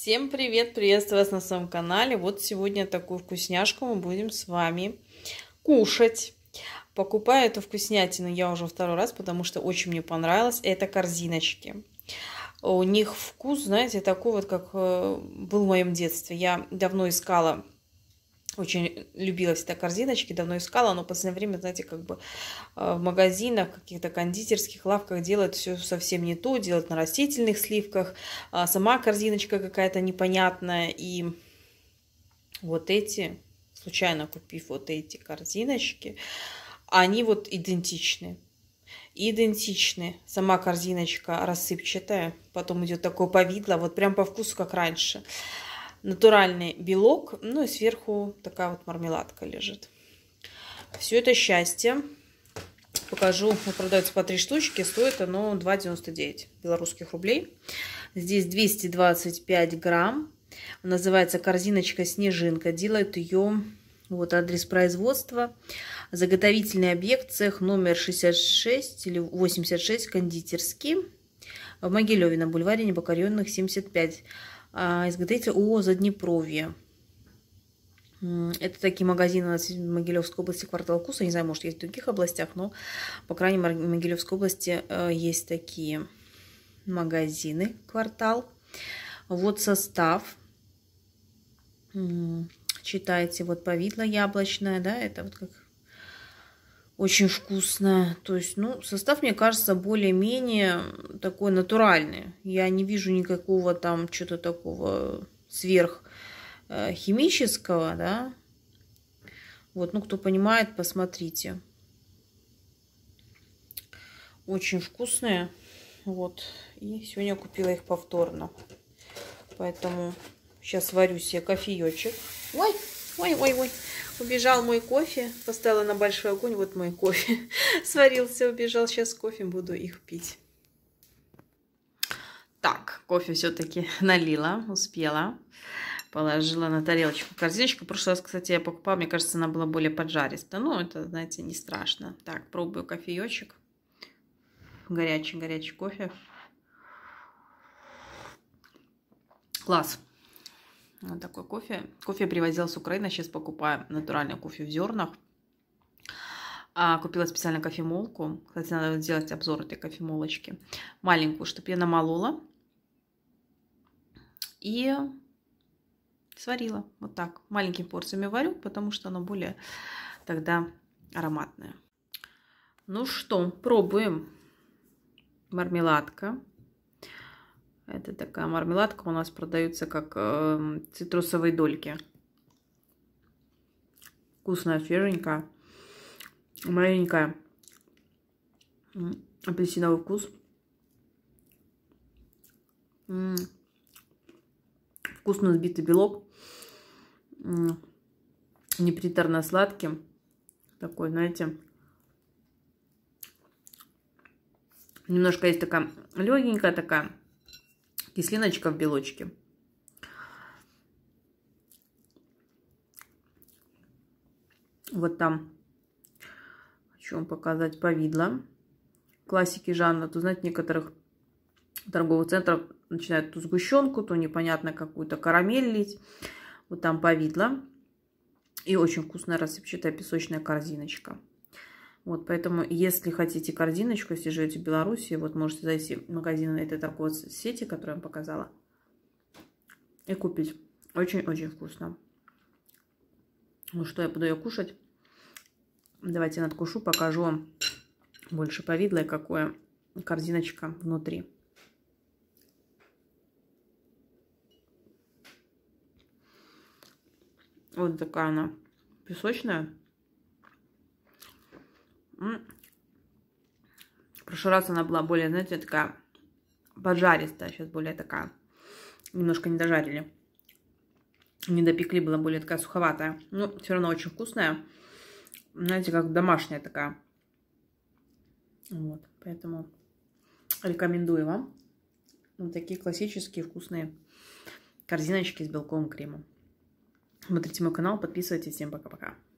Всем привет! Приветствую вас на своем канале. Вот сегодня такую вкусняшку мы будем с вами кушать. Покупаю эту вкуснятину я уже второй раз, потому что очень мне понравилось. Это корзиночки. У них вкус, знаете, такой вот, как э, был в моем детстве. Я давно искала очень любила всегда корзиночки, давно искала, но в последнее время, знаете, как бы э, в магазинах, каких-то кондитерских лавках делают все совсем не то, делают на растительных сливках, а сама корзиночка какая-то непонятная, и вот эти, случайно купив вот эти корзиночки, они вот идентичны идентичны. Сама корзиночка рассыпчатая, потом идет такое повидло, вот прям по вкусу, как раньше натуральный белок, ну и сверху такая вот мармеладка лежит. Все это счастье. Покажу, ну, продается по 3 штучки, стоит оно 2,99 белорусских рублей. Здесь 225 грамм, называется корзиночка «Снежинка». Делает ее вот адрес производства. Заготовительный объект, цех номер 66 или 86, кондитерский. В Могилеве на бульваре Непокоренных, 75. А, изготовитель ООО «Заднепровье». Это такие магазины у в Могилевской области, квартал Куса Не знаю, может, есть в других областях, но, по крайней мере, в Могилевской области э, есть такие магазины, квартал. Вот состав. Читайте, вот повидло яблочное, да, это вот как очень вкусно. То есть, ну, состав, мне кажется, более-менее такой натуральный. Я не вижу никакого там что-то такого сверххимического, э, да. Вот, ну, кто понимает, посмотрите. Очень вкусные. Вот. И сегодня купила их повторно. Поэтому сейчас варю себе кофеечек. Ой, Ой-ой-ой, убежал мой кофе. Поставила на большой огонь, вот мой кофе. Сварился, убежал. Сейчас кофе буду их пить. Так, кофе все-таки налила, успела. Положила на тарелочку корзиночку. В прошлый раз, кстати, я покупала, мне кажется, она была более поджаристая. Но ну, это, знаете, не страшно. Так, пробую кофеечек. Горячий-горячий кофе. Класс. Вот такой кофе. Кофе привозил с Украины, сейчас покупаю натуральный кофе в зернах. А, купила специально кофемолку. Кстати, надо сделать обзор этой кофемолочки. Маленькую, чтобы я намолола. И сварила вот так. Маленькими порциями варю, потому что оно более тогда ароматное. Ну что, пробуем. Мармеладка. Это такая мармеладка у нас продается как э, цитрусовые дольки. Вкусная, свеженькая, маленькая. Апельсиновый вкус. М -м -м. Вкусно сбитый белок. Неприторно сладкий, Такой, знаете, немножко есть такая легенькая такая кислиночка в белочке. Вот там хочу вам показать повидло. Классики жанра. То, знаете, некоторых торговых центров начинают ту сгущенку, то непонятно какую-то карамель Вот там повидло. И очень вкусная рассыпчатая песочная корзиночка. Вот, поэтому, если хотите корзиночку, если живете в Беларуси, вот можете зайти в магазин этой торговой сети, которую я вам показала, и купить. Очень-очень вкусно. Ну что, я буду ее кушать. Давайте я надкушу, покажу вам больше повидлое, какое корзиночка внутри. Вот такая она песочная. прошлый раз она была более, знаете, такая поджаристая, сейчас более такая. Немножко не дожарили. Не допекли, была более такая суховатая. Но ну, все равно очень вкусная. Знаете, как домашняя такая. Вот, поэтому рекомендую вам. Вот такие классические вкусные корзиночки с белковым кремом. Смотрите мой канал, подписывайтесь. Всем пока-пока.